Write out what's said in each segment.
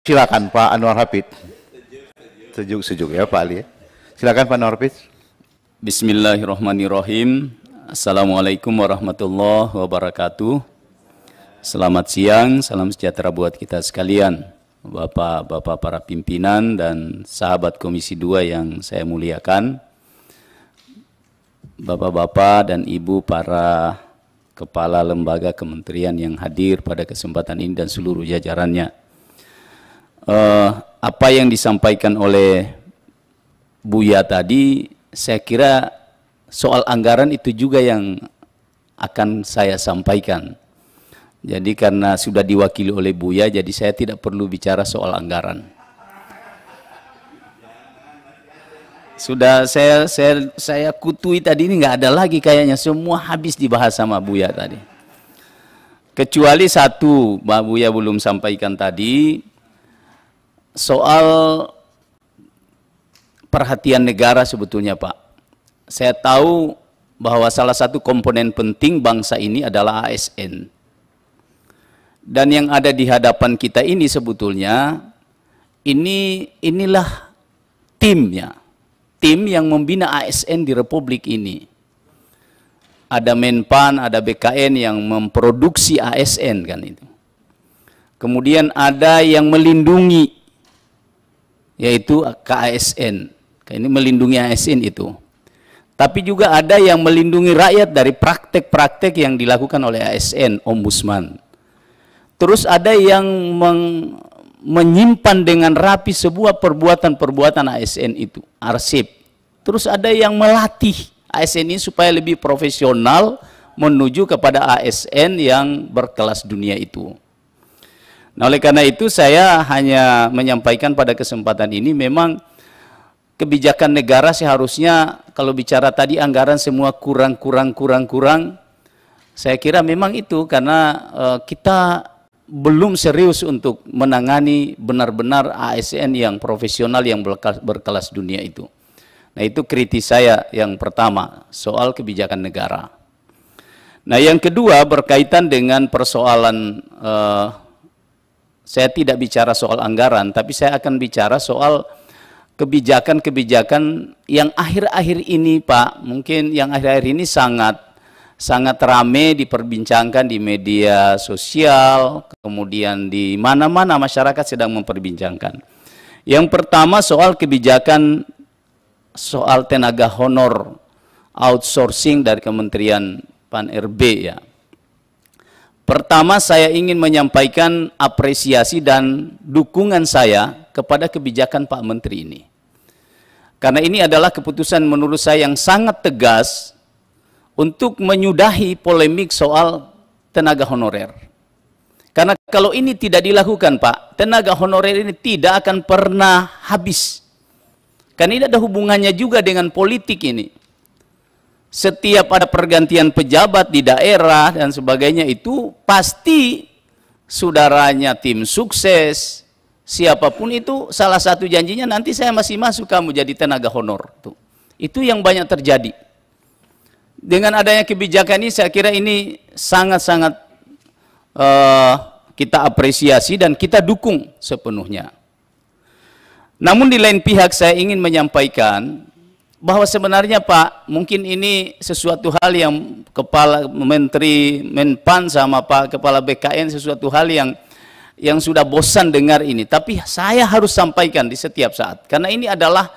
Silakan Pak Anwar Habib. Sejuk, sejuk ya Pak Ali. Silakan Pak Anwar Habib. Bismillahirrahmanirrahim. Assalamualaikum warahmatullahi wabarakatuh. Selamat siang, salam sejahtera buat kita sekalian. Bapak-bapak para pimpinan dan sahabat Komisi 2 yang saya muliakan. Bapak-bapak dan ibu para kepala lembaga kementerian yang hadir pada kesempatan ini dan seluruh jajarannya uh, apa yang disampaikan oleh Buya tadi, saya kira soal anggaran itu juga yang akan saya sampaikan. Jadi karena sudah diwakili oleh Buya, jadi saya tidak perlu bicara soal anggaran. Sudah saya saya saya kutui tadi ini nggak ada lagi kayaknya semua habis dibahas sama Buya tadi. Kecuali satu Mbak Buya belum sampaikan tadi, soal perhatian negara sebetulnya Pak. Saya tahu bahwa salah satu komponen penting bangsa ini adalah ASN. Dan yang ada di hadapan kita ini sebetulnya ini inilah timnya. Tim yang membina ASN di Republik ini. Ada Menpan, ada BKN yang memproduksi ASN kan itu. Kemudian ada yang melindungi yaitu KASN. Ini melindungi ASN itu. Tapi juga ada yang melindungi rakyat dari praktek-praktek yang dilakukan oleh ASN, ombudsman. Terus ada yang meng, menyimpan dengan rapi sebuah perbuatan-perbuatan ASN itu, arsip. Terus ada yang melatih ASN ini supaya lebih profesional menuju kepada ASN yang berkelas dunia itu. Nah, oleh karena itu saya hanya menyampaikan pada kesempatan ini memang kebijakan negara seharusnya kalau bicara tadi anggaran semua kurang kurang kurang kurang saya kira memang itu karena uh, kita belum serius untuk menangani benar-benar ASN yang profesional yang berkelas dunia itu. Nah, itu kritis saya yang pertama soal kebijakan negara. Nah, yang kedua berkaitan dengan persoalan uh, saya tidak bicara soal anggaran, tapi saya akan bicara soal kebijakan-kebijakan yang akhir-akhir ini, Pak. Mungkin yang akhir-akhir ini sangat sangat ramai diperbincangkan di media sosial, kemudian di mana-mana masyarakat sedang memperbincangkan. Yang pertama soal kebijakan soal tenaga honor outsourcing dari Kementerian Pan RB ya. Pertama, saya ingin menyampaikan apresiasi dan dukungan saya kepada kebijakan Pak Menteri ini. Karena ini adalah keputusan menurut saya yang sangat tegas untuk menyudahi polemik soal tenaga honorer. Karena kalau ini tidak dilakukan, Pak, tenaga honorer ini tidak akan pernah habis. Karena ini ada hubungannya juga dengan politik ini setiap ada pergantian pejabat di daerah dan sebagainya itu pasti saudaranya tim sukses siapapun itu salah satu janjinya nanti saya masih masuk kamu jadi tenaga honor tuh itu yang banyak terjadi dengan adanya kebijakan ini saya kira ini sangat-sangat uh, kita apresiasi dan kita dukung sepenuhnya namun di lain pihak saya ingin menyampaikan bahwa sebenarnya Pak, mungkin ini sesuatu hal yang kepala menteri Menpan sama Pak kepala BKN sesuatu hal yang yang sudah bosan dengar ini, tapi saya harus sampaikan di setiap saat karena ini adalah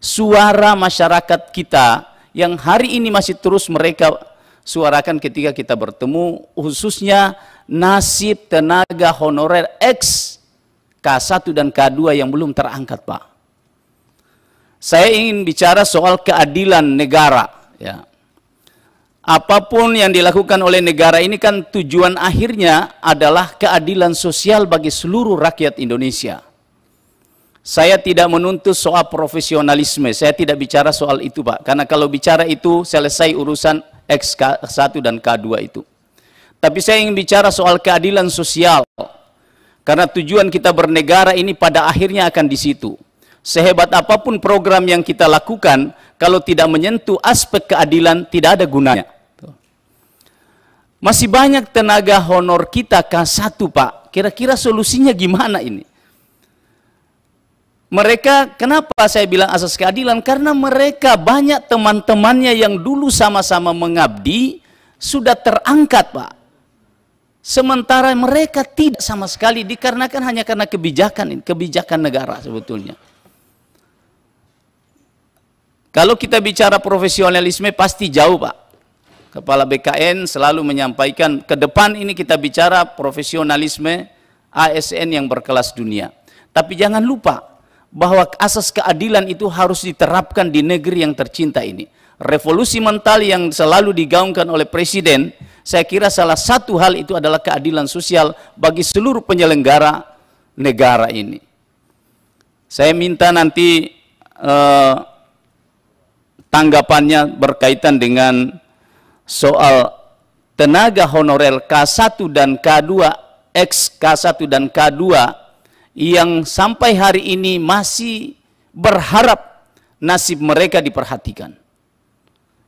suara masyarakat kita yang hari ini masih terus mereka suarakan ketika kita bertemu khususnya nasib tenaga honorer X K1 dan K2 yang belum terangkat, Pak. Saya ingin bicara soal keadilan negara. Ya. Apapun yang dilakukan oleh negara ini kan tujuan akhirnya adalah keadilan sosial bagi seluruh rakyat Indonesia. Saya tidak menuntut soal profesionalisme, saya tidak bicara soal itu Pak. Karena kalau bicara itu selesai urusan X1 dan K2 itu. Tapi saya ingin bicara soal keadilan sosial. Karena tujuan kita bernegara ini pada akhirnya akan di situ. Sehebat apapun program yang kita lakukan, kalau tidak menyentuh aspek keadilan, tidak ada gunanya. Masih banyak tenaga honor kita K1, Pak. Kira-kira solusinya gimana ini? Mereka, kenapa saya bilang asas keadilan? Karena mereka banyak teman-temannya yang dulu sama-sama mengabdi, sudah terangkat, Pak. Sementara mereka tidak sama sekali dikarenakan hanya karena kebijakan, kebijakan negara sebetulnya. Kalau kita bicara profesionalisme pasti jauh Pak. Kepala BKN selalu menyampaikan ke depan ini kita bicara profesionalisme ASN yang berkelas dunia. Tapi jangan lupa bahwa asas keadilan itu harus diterapkan di negeri yang tercinta ini. Revolusi mental yang selalu digaungkan oleh presiden, saya kira salah satu hal itu adalah keadilan sosial bagi seluruh penyelenggara negara ini. Saya minta nanti uh, tanggapannya berkaitan dengan soal tenaga honorer K1 dan K2, X K1 dan K2 yang sampai hari ini masih berharap nasib mereka diperhatikan.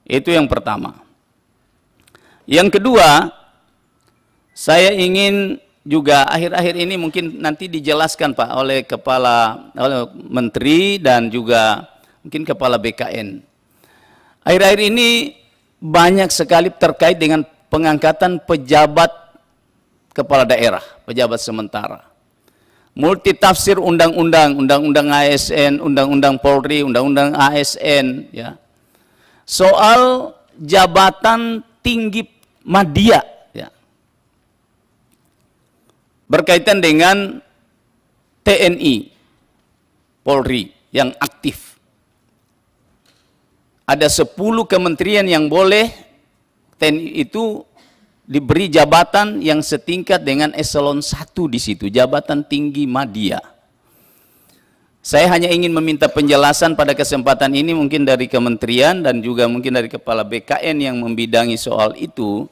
Itu yang pertama. Yang kedua, saya ingin juga akhir-akhir ini mungkin nanti dijelaskan Pak oleh kepala oleh menteri dan juga mungkin kepala BKN Akhir-akhir ini banyak sekali terkait dengan pengangkatan pejabat kepala daerah, pejabat sementara. Multi tafsir undang-undang, undang-undang ASN, undang-undang Polri, undang-undang ASN, ya. Soal jabatan tinggi media, ya. Berkaitan dengan TNI, Polri yang aktif ada 10 kementerian yang boleh TNI itu diberi jabatan yang setingkat dengan eselon 1 di situ, jabatan tinggi madya. Saya hanya ingin meminta penjelasan pada kesempatan ini mungkin dari kementerian dan juga mungkin dari kepala BKN yang membidangi soal itu.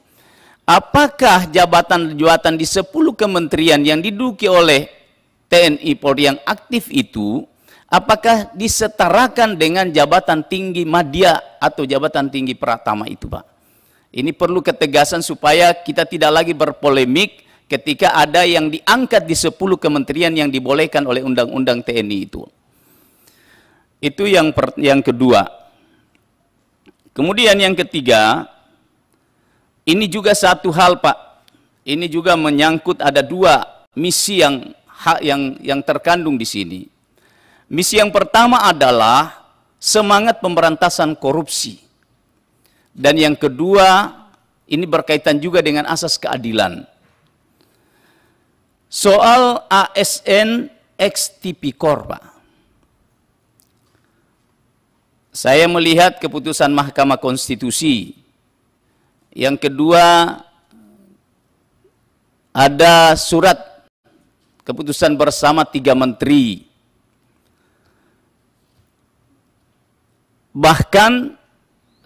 Apakah jabatan-jabatan di 10 kementerian yang diduki oleh TNI Polri yang aktif itu apakah disetarakan dengan jabatan tinggi madya atau jabatan tinggi pratama itu Pak? Ini perlu ketegasan supaya kita tidak lagi berpolemik ketika ada yang diangkat di 10 kementerian yang dibolehkan oleh undang-undang TNI itu. Itu yang per, yang kedua. Kemudian yang ketiga, ini juga satu hal Pak. Ini juga menyangkut ada dua misi yang hak yang yang terkandung di sini. Misi yang pertama adalah semangat pemberantasan korupsi. Dan yang kedua, ini berkaitan juga dengan asas keadilan. Soal ASN XTP Korba. Saya melihat keputusan Mahkamah Konstitusi. Yang kedua, ada surat keputusan bersama tiga menteri Bahkan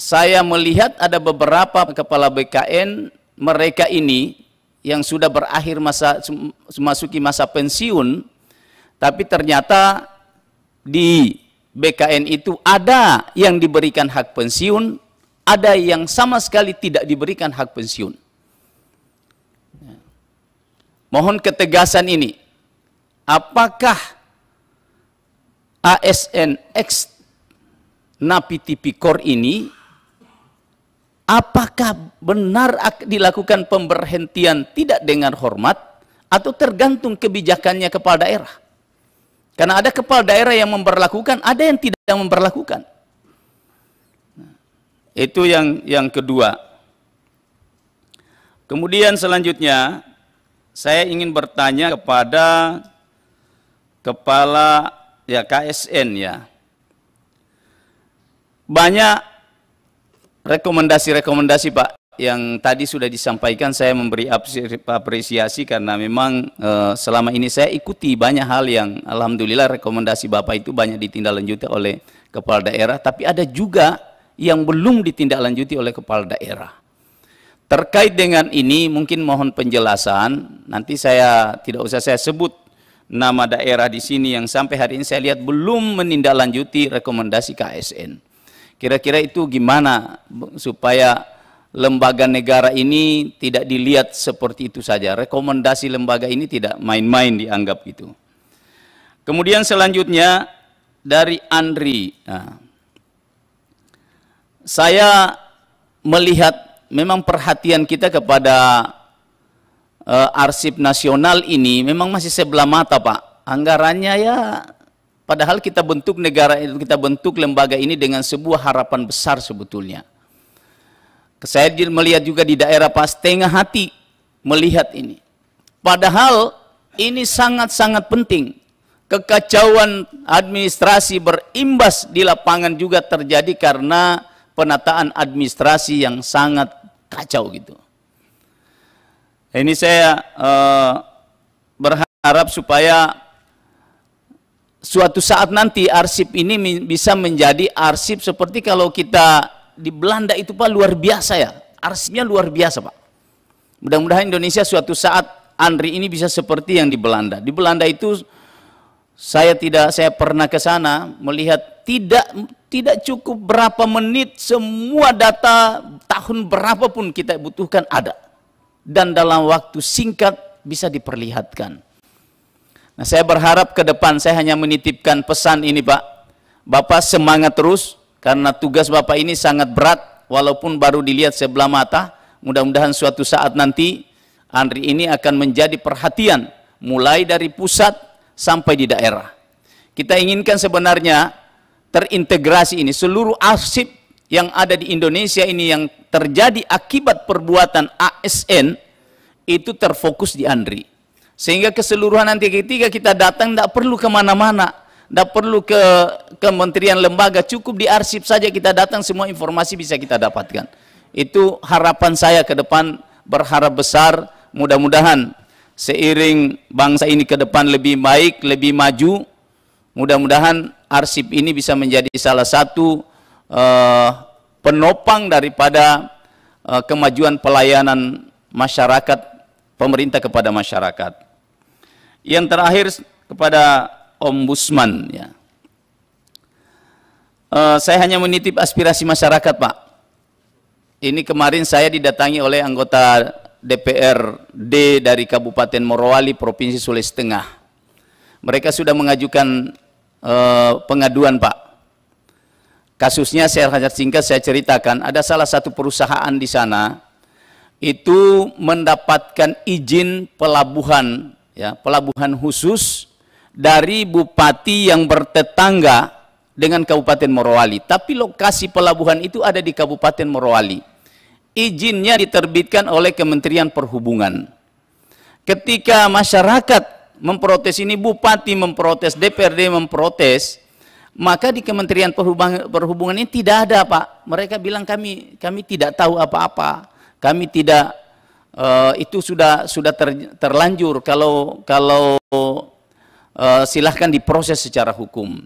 saya melihat ada beberapa kepala BKN mereka ini yang sudah berakhir masa memasuki masa pensiun tapi ternyata di BKN itu ada yang diberikan hak pensiun, ada yang sama sekali tidak diberikan hak pensiun. Mohon ketegasan ini. Apakah ASN X napi tipikor ini apakah benar dilakukan pemberhentian tidak dengan hormat atau tergantung kebijakannya kepala daerah. Karena ada kepala daerah yang memperlakukan, ada yang tidak memperlakukan. Nah, itu yang yang kedua. Kemudian selanjutnya saya ingin bertanya kepada kepala ya KSN ya. Banyak rekomendasi-rekomendasi Pak yang tadi sudah disampaikan saya memberi apresiasi karena memang e, selama ini saya ikuti banyak hal yang alhamdulillah rekomendasi Bapak itu banyak ditindaklanjuti oleh kepala daerah tapi ada juga yang belum ditindaklanjuti oleh kepala daerah. Terkait dengan ini mungkin mohon penjelasan, nanti saya tidak usah saya sebut nama daerah di sini yang sampai hari ini saya lihat belum menindaklanjuti rekomendasi KSN. Kira-kira itu gimana supaya lembaga negara ini tidak dilihat seperti itu saja. Rekomendasi lembaga ini tidak main-main dianggap gitu. Kemudian selanjutnya dari Andri. Nah, saya melihat memang perhatian kita kepada uh, arsip nasional ini memang masih sebelah mata Pak. Anggarannya ya Padahal kita bentuk negara itu, kita bentuk lembaga ini dengan sebuah harapan besar sebetulnya. Saya melihat juga di daerah pas tengah hati melihat ini. Padahal ini sangat-sangat penting. Kekacauan administrasi berimbas di lapangan juga terjadi karena penataan administrasi yang sangat kacau gitu. Ini saya uh, berharap supaya suatu saat nanti arsip ini bisa menjadi arsip seperti kalau kita di Belanda itu Pak luar biasa ya. Arsipnya luar biasa Pak. Mudah-mudahan Indonesia suatu saat Andri ini bisa seperti yang di Belanda. Di Belanda itu saya tidak saya pernah ke sana melihat tidak tidak cukup berapa menit semua data tahun berapapun kita butuhkan ada. Dan dalam waktu singkat bisa diperlihatkan. Nah, saya berharap ke depan saya hanya menitipkan pesan ini, Pak. Bapak semangat terus karena tugas Bapak ini sangat berat walaupun baru dilihat sebelah mata. Mudah-mudahan suatu saat nanti Andri ini akan menjadi perhatian mulai dari pusat sampai di daerah. Kita inginkan sebenarnya terintegrasi ini seluruh arsip yang ada di Indonesia ini yang terjadi akibat perbuatan ASN itu terfokus di Andri. Sehingga keseluruhan nanti ketika kita datang tidak perlu kemana-mana, tidak perlu ke kementerian lembaga, cukup di arsip saja kita datang semua informasi bisa kita dapatkan. Itu harapan saya ke depan berharap besar, mudah-mudahan seiring bangsa ini ke depan lebih baik, lebih maju, mudah-mudahan arsip ini bisa menjadi salah satu uh, penopang daripada uh, kemajuan pelayanan masyarakat, pemerintah kepada masyarakat. Yang terakhir kepada ombudsman ya. Uh, saya hanya menitip aspirasi masyarakat, Pak. Ini kemarin saya didatangi oleh anggota DPRD dari Kabupaten Morowali, Provinsi Sulawesi Tengah. Mereka sudah mengajukan uh, pengaduan, Pak. Kasusnya saya hanya singkat saya ceritakan, ada salah satu perusahaan di sana itu mendapatkan izin pelabuhan ya, pelabuhan khusus dari bupati yang bertetangga dengan Kabupaten Morowali. Tapi lokasi pelabuhan itu ada di Kabupaten Morowali. Izinnya diterbitkan oleh Kementerian Perhubungan. Ketika masyarakat memprotes ini, bupati memprotes, DPRD memprotes, maka di Kementerian Perhubungan, Perhubungan ini tidak ada, Pak. Mereka bilang kami kami tidak tahu apa-apa. Kami tidak uh, itu sudah sudah ter, terlanjur kalau kalau uh, silahkan diproses secara hukum.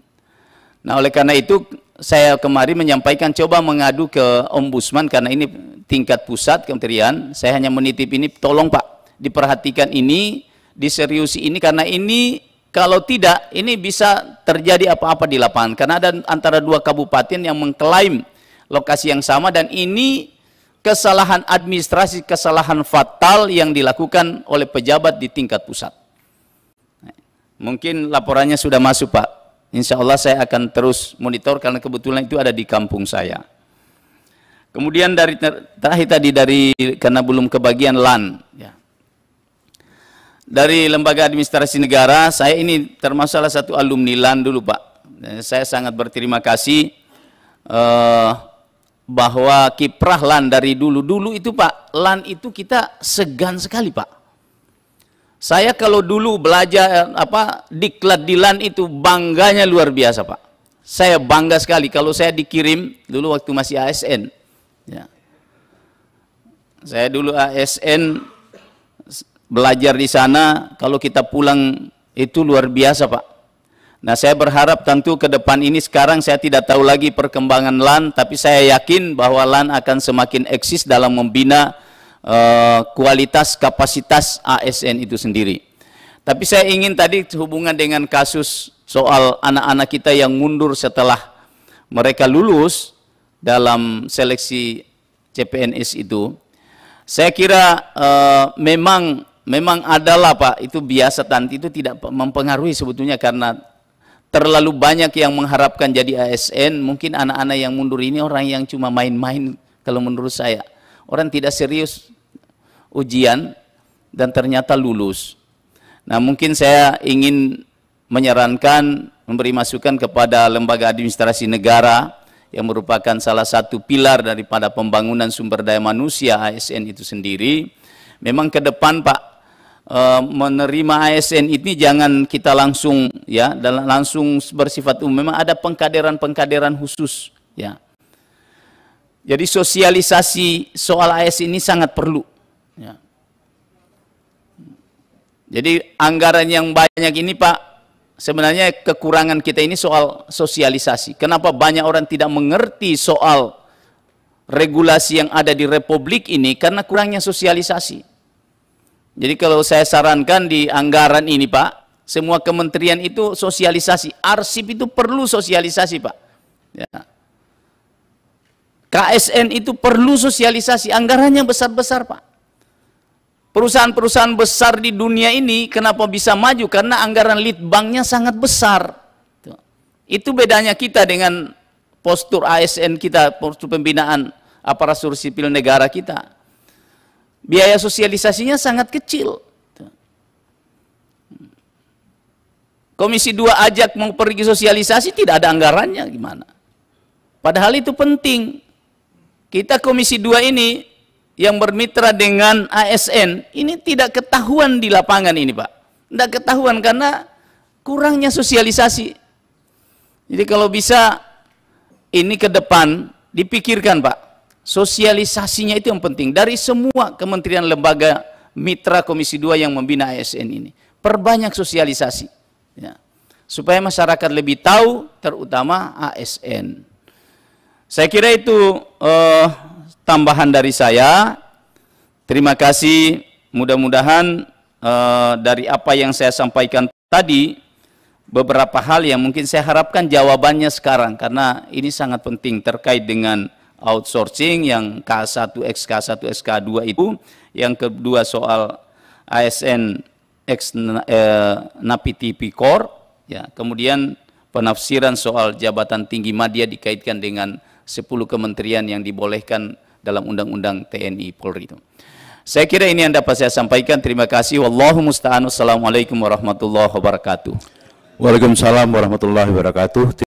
Nah oleh karena itu saya kemarin menyampaikan coba mengadu ke ombudsman karena ini tingkat pusat kementerian. Saya hanya menitip ini tolong Pak diperhatikan ini diseriusi ini karena ini kalau tidak ini bisa terjadi apa-apa di lapangan karena ada antara dua kabupaten yang mengklaim lokasi yang sama dan ini kesalahan administrasi, kesalahan fatal yang dilakukan oleh pejabat di tingkat pusat. Mungkin laporannya sudah masuk Pak. Insya Allah saya akan terus monitor karena kebetulan itu ada di kampung saya. Kemudian dari terakhir tadi dari karena belum kebagian LAN. Ya. Dari lembaga administrasi negara, saya ini termasuk satu alumni LAN dulu Pak. Eh, saya sangat berterima kasih. Uh, bahwa kiprah lan dari dulu-dulu itu Pak, lan itu kita segan sekali Pak. Saya kalau dulu belajar eh, apa diklat di lan itu bangganya luar biasa Pak. Saya bangga sekali kalau saya dikirim dulu waktu masih ASN. Ya. Saya dulu ASN belajar di sana, kalau kita pulang itu luar biasa Pak. Nah saya berharap tentu ke depan ini sekarang saya tidak tahu lagi perkembangan LAN, tapi saya yakin bahwa LAN akan semakin eksis dalam membina uh, kualitas kapasitas ASN itu sendiri. Tapi saya ingin tadi hubungan dengan kasus soal anak-anak kita yang mundur setelah mereka lulus dalam seleksi CPNS itu, saya kira uh, memang memang adalah pak itu biasa tanti itu tidak mempengaruhi sebetulnya karena terlalu banyak yang mengharapkan jadi ASN, mungkin anak-anak yang mundur ini orang yang cuma main-main kalau menurut saya. Orang tidak serius ujian dan ternyata lulus. Nah, mungkin saya ingin menyarankan memberi masukan kepada lembaga administrasi negara yang merupakan salah satu pilar daripada pembangunan sumber daya manusia ASN itu sendiri. Memang ke depan Pak Eh, menerima ASN ini jangan kita langsung ya dalam langsung bersifat umum memang ada pengkaderan-pengkaderan khusus ya. Jadi sosialisasi soal ASN ini sangat perlu ya. Jadi anggaran yang banyak ini Pak sebenarnya kekurangan kita ini soal sosialisasi. Kenapa banyak orang tidak mengerti soal regulasi yang ada di republik ini karena kurangnya sosialisasi. Jadi kalau saya sarankan di anggaran ini Pak, semua kementerian itu sosialisasi. Arsip itu perlu sosialisasi Pak. Ya. KSN itu perlu sosialisasi. Anggarannya besar-besar Pak. Perusahaan-perusahaan besar di dunia ini kenapa bisa maju? Karena anggaran lead banknya sangat besar. Itu bedanya kita dengan postur ASN kita, postur pembinaan aparatur sipil negara kita. Biaya sosialisasinya sangat kecil. Komisi 2 ajak mau pergi sosialisasi tidak ada anggarannya gimana? Padahal itu penting. Kita Komisi 2 ini yang bermitra dengan ASN ini tidak ketahuan di lapangan ini Pak. Tidak ketahuan karena kurangnya sosialisasi. Jadi kalau bisa ini ke depan dipikirkan Pak. Sosialisasinya itu yang penting dari semua kementerian lembaga mitra Komisi 2 yang membina ASN ini. Perbanyak sosialisasi. Ya. Supaya masyarakat lebih tahu terutama ASN. Saya kira itu eh, tambahan dari saya. Terima kasih. Mudah-mudahan eh, dari apa yang saya sampaikan tadi beberapa hal yang mungkin saya harapkan jawabannya sekarang karena ini sangat penting terkait dengan outsourcing yang K1X, K1X, K2 itu, yang kedua soal ASN X eh, Napi TV Core, ya, kemudian penafsiran soal jabatan tinggi media dikaitkan dengan 10 kementerian yang dibolehkan dalam Undang-Undang TNI Polri itu. Saya kira ini yang dapat saya sampaikan. Terima kasih. Wallahu musta'an. Wassalamualaikum warahmatullahi wabarakatuh. Waalaikumsalam warahmatullahi wabarakatuh.